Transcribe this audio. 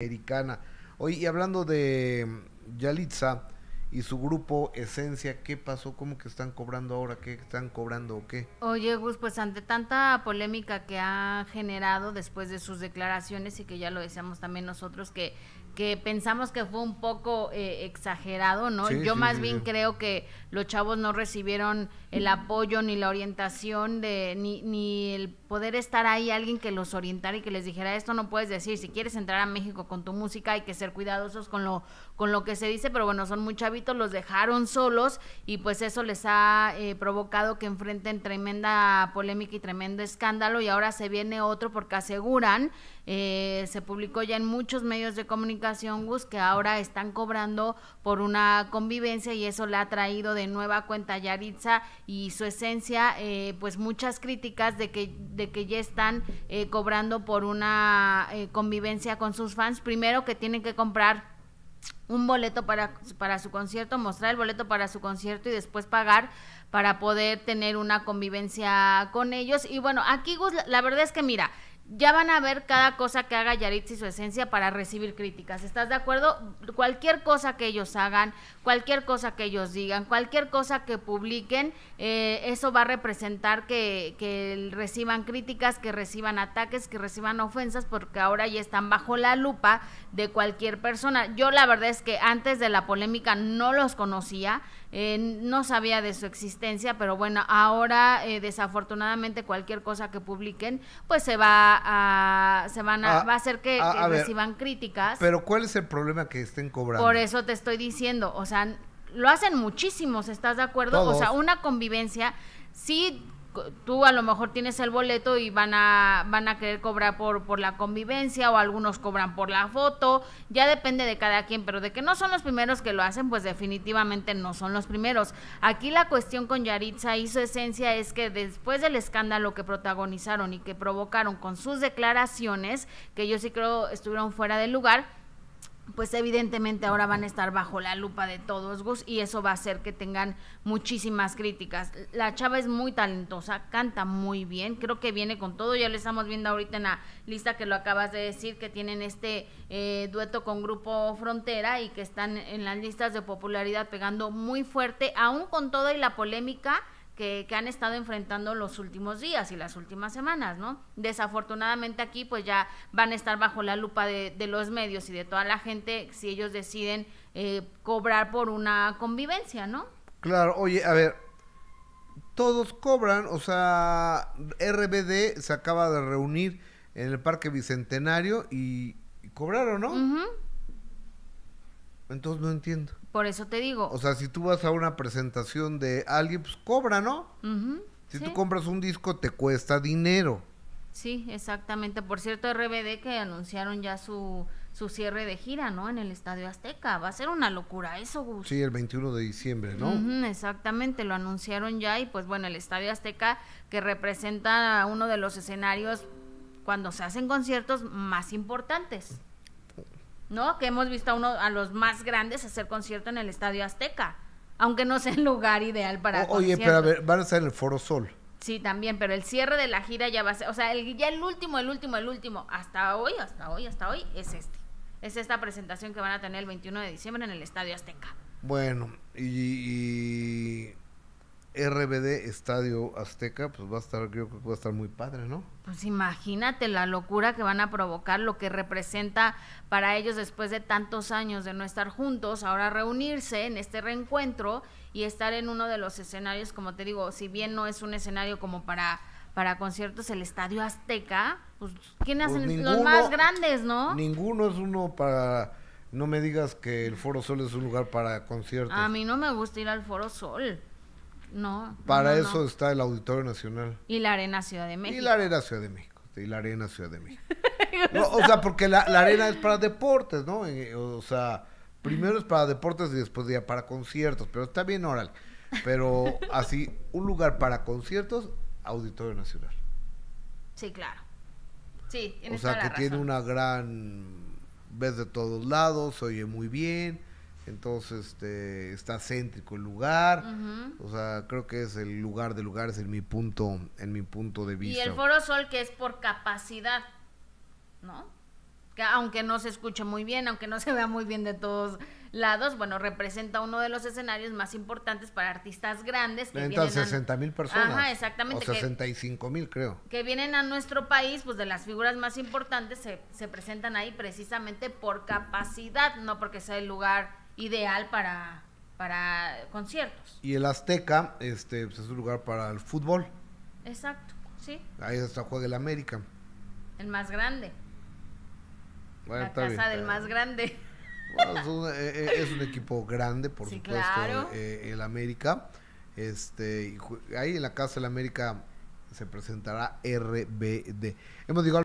Americana. Oye, y hablando de mm, Yalitza y su grupo Esencia, ¿qué pasó? ¿Cómo que están cobrando ahora? ¿Qué están cobrando o qué? Oye, Gus, pues ante tanta polémica que ha generado después de sus declaraciones y que ya lo decíamos también nosotros, que que pensamos que fue un poco eh, exagerado, ¿no? Yo más bien creo que los chavos no recibieron el apoyo ni la orientación de ni, ni el poder estar ahí alguien que los orientara y que les dijera esto no puedes decir, si quieres entrar a México con tu música hay que ser cuidadosos con lo con lo que se dice, pero bueno, son muy chavitos, los dejaron solos y pues eso les ha eh, provocado que enfrenten tremenda polémica y tremendo escándalo y ahora se viene otro porque aseguran eh, se publicó ya en muchos medios de comunicación que ahora están cobrando por una convivencia y eso le ha traído de nueva cuenta a Yaritza y su esencia, eh, pues muchas críticas de que, de que ya están eh, cobrando por una eh, convivencia con sus fans. Primero que tienen que comprar un boleto para, para su concierto, mostrar el boleto para su concierto y después pagar para poder tener una convivencia con ellos. Y bueno, aquí Gus, la verdad es que mira, ya van a ver cada cosa que haga Yaritza y su esencia para recibir críticas. ¿Estás de acuerdo? Cualquier cosa que ellos hagan, cualquier cosa que ellos digan, cualquier cosa que publiquen, eh, eso va a representar que, que, reciban críticas, que reciban ataques, que reciban ofensas, porque ahora ya están bajo la lupa de cualquier persona. Yo la verdad es que antes de la polémica no los conocía. Eh, no sabía de su existencia, pero bueno, ahora eh, desafortunadamente cualquier cosa que publiquen, pues se va a, se van a, ah, va a hacer que, ah, reciban críticas. Pero ¿cuál es el problema que estén cobrando? Por eso te estoy diciendo, o sea, lo hacen muchísimos, ¿estás de acuerdo? O sea, una convivencia sí tú a lo mejor tienes el boleto y van a, van a querer cobrar por, por la convivencia o algunos cobran por la foto, ya depende de cada quien, pero de que no son los primeros que lo hacen, pues definitivamente no son los primeros. Aquí la cuestión con Yaritza y su esencia es que después del escándalo que protagonizaron y que provocaron con sus declaraciones, que yo sí creo estuvieron fuera de lugar, pues evidentemente ahora van a estar bajo la lupa de todos Gus y eso va a hacer que tengan muchísimas críticas. La chava es muy talentosa, canta muy bien, creo que viene con todo, ya le estamos viendo ahorita en la lista que lo acabas de decir, que tienen este eh, dueto con Grupo Frontera y que están en las listas de popularidad pegando muy fuerte, aún con todo y la polémica que, han estado enfrentando los últimos días y las últimas semanas, ¿no? Desafortunadamente aquí pues ya van a estar bajo la lupa de, los medios y de toda la gente si ellos deciden eh, cobrar por una convivencia, ¿no? Claro, oye, a ver, todos cobran, o sea, RBD se acaba de reunir en el Parque Bicentenario y, cobraron, ¿no? Ajá. Entonces no entiendo. Por eso te digo. O sea, si tú vas a una presentación de alguien, pues cobra, ¿no? si tú compras un disco, te cuesta dinero. Sí, exactamente. Por cierto, RBD que anunciaron ya su, su cierre de gira, ¿no? En el Estadio Azteca. Va a ser una locura eso, Gus. Sí, el 21 de diciembre, ¿no? exactamente, lo anunciaron ya y pues bueno, el Estadio Azteca que representa uno de los escenarios cuando se hacen conciertos más importantes. ¿no? Que hemos visto a uno a los más grandes hacer concierto en el Estadio Azteca, aunque no sea el lugar ideal para o, Oye, pero a ver, van a ser en el Foro Sol. Sí, también, pero el cierre de la gira ya va a ser, o sea, ya el último, el último, el último, hasta hoy, hasta hoy, hasta hoy, es este. Es esta presentación que van a tener el 21 de diciembre en el Estadio Azteca. Bueno, y RBD Estadio Azteca, pues va a estar, creo que va a estar muy padre, ¿no? Pues imagínate la locura que van a provocar, lo que representa para ellos después de tantos años de no estar juntos, ahora reunirse en este reencuentro y estar en uno de los escenarios, como te digo, si bien no es un escenario como para para conciertos el Estadio Azteca, pues ¿quién hacen pues los más grandes, no? Ninguno es uno para no me digas que el Foro Sol es un lugar para conciertos. A mí no me gusta ir al Foro Sol. No. Para eso está el Auditorio Nacional. Y la Arena Ciudad de México. Y la Arena Ciudad de México. Y la Arena de o sea, porque la, arena es para deportes, ¿no? Eh, o sea, primero es para deportes y después ya para conciertos, pero está bien oral. Pero así, un lugar para conciertos, Auditorio Nacional. Sí, claro. Sí, O sea, que tiene una gran... Ves de todos lados, oye muy bien entonces este, está céntrico el lugar, o sea, creo que es el lugar de lugares en mi punto, en mi punto de vista. Y el Foro Sol que es por capacidad, ¿no? Que aunque no se escuche muy bien, aunque no se vea muy bien de todos lados, bueno, representa uno de los escenarios más importantes para artistas grandes. Que Entonces, mil personas. Ajá, exactamente. O 65 mil, creo. Que vienen a nuestro país, pues de las figuras más importantes se, se presentan ahí precisamente por capacidad, no porque sea el lugar ideal para, para conciertos. Y el Azteca este, pues, es un lugar para el fútbol. Exacto, sí. Ahí está juega el América. El más grande. la casa del más grande. es, un, equipo grande, por supuesto, eh, el América. Este, ahí en la casa del América se presentará RBD. Hemos llegado